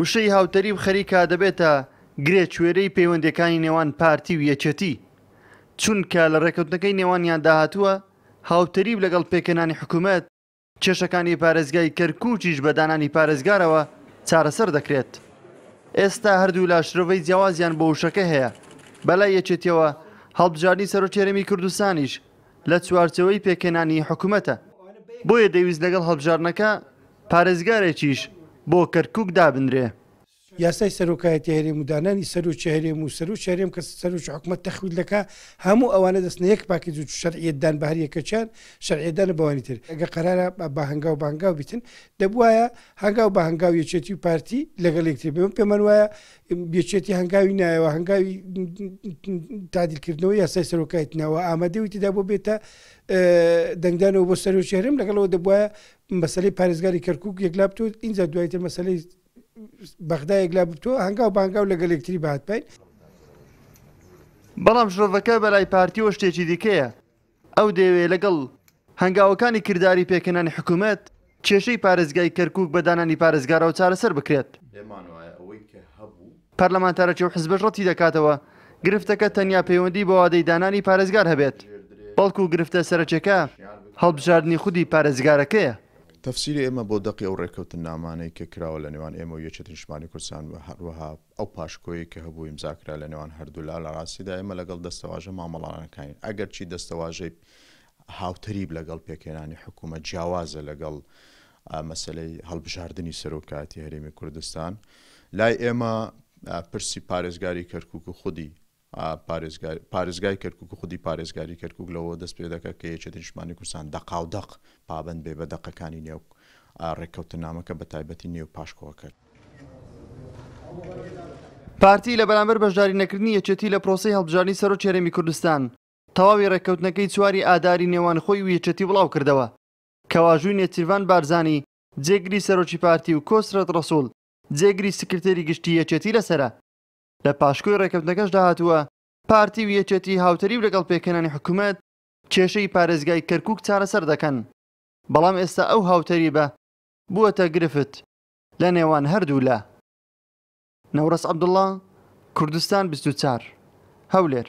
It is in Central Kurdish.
وشەی هاوتەریب خەریکا دەبێتە گرێ کوێرەی پەیوەندەکانی نێوان پارتی و یەکەتی چونکە لە ڕێکەوتنەکەی نێوانیان داهتووە هاوتەریب لەگەڵ پێکەنانی حکوومەت کێشەکانی پارێزگای کەرکوچیش بەدانانی پارێزگارەوە چارەسەر دەکرێت ئێستا هەردوو لاشرەوەی جیاوازیان بۆ وشەکە هەیە بەلای یەکێتیەوە هەڵبژاردننی سەرۆکێرەمی کوردستانیش لە چوارچەوەی پێکەنانی حکوومەتە بۆیە دەویست لەگەڵ هەڵبژارنەکە پارێزگارێکیش بۆ کەرکک دابنرێ یاسای سەرۆکایەت هەرێم ودانانی سەر و چهرێم و سەر و چهرێم کە سەر و حکومت تەخوید لەکە هەموو ئەوانە دەستن یەک پاکی و شەرعیددان بە هەریەکەچیان شەرعێدانە بەوانی تر ئەگە قرارە بە هەنگاو بەنگاو بتن دەبواە هەنگاو بە هەنگاو یەچێتی و پارتی لەگەڵێکتر بم پێمان وایە بچێتی هەنگاوی نایەوە هەنگاوی تادیلکردنەوە یاسای سەرۆکایت ناوە ئامادەویتیدا بۆ بێتە دەنگدانەوە بۆ سەر و چێرم لەگەڵەوە دەبواە مەسلەی پارێزگاری کەرکک یەکلاپتو اینجا دوایتر مەسلەی بەخدایەک لا بتووە هەنگاو بانگاو لەگەلێکتری باتپین بەڵام شۆڤەکە بەلای پارتیەوە شتێکی دیکەیە ئەو دەیەوێ لەگەڵ هەنگاوەکانی کردداری پێکەنانی حکوومەت کێشەی پارێزگای کەرکک بەدانانی پارێزگارە و چارەسەر بکرێت پەرلەمانتارەکی و حزبەشڕەتی دەکاتەوە گرفتەکە تەنیا پەیوەندی بەوادەی دانانی پارێزگار هەبێت بەڵکو و گرفتە سەرچەکە هەڵبژاردننی خودی پارێزگارەکەیە تەفسیری ئێمە بۆ دقی ئەو ڕێککەوتن نامانەی کە کراوە لە نێوان ئێمە و یەچێت نیشمانی کوردستان و هەروەها ئەو پاشکۆی کە هەبوو ئیمزاکرا لە نێوان هەردوولا لە ڕاستیدا ئێمە لەگەڵ دەستەواژە مامەڵانەکانی ئەگەر چی دەستەواژەی هاوتریب لەگەڵ پێکێنانی حکوومە جیاوازە لەگەڵ مەسلەی هەڵبژاردننی سەرۆکاتی هەرێمی کوردستان لای ئێمە پرسی پارێزگاری کەرکک و خودی پارێزگای کەرکک و خودی پارێزگاری کەرکک لەوە دەست پێ دەکە کە یەکێت نیشمانی کوردستان دقاو دەق پابند بێ بە دەقەکانی نێو ڕێککەوتن نامەکە بە تایبەتی نێو پاشکۆ کرد. پارتی لە بەرامبەر بەشدارینەکردنی یەچێتی لە پرۆسی هەڵبژانی سەر و چێرەمی کوردستان تەواوی ڕێککەوتنەکەی چواری ئاداری نێوان خۆی و یەچێتی بڵاو کردەوە کەواژووی نێچیروان بارزانی جێگری سەرۆکی پارتی و کۆسرەت ڕسوول جێگری سکرتێری گشتی یەچێتی لەسرە لە پاشکۆی ڕێکەوتنەکەش داهتووە پارتی ویەچێتی هاوتەری لەگەڵ پێکەنانی حکوومەت کێشەی پارێزگای کەرکک چارەسەر دەکەن بەڵام ئێستا ئەو هاوتەری بە بووەتە گرفت لە نێوان هەردوو لە نەورەس عەبدوڵڵا کوردستان 24 هەولێر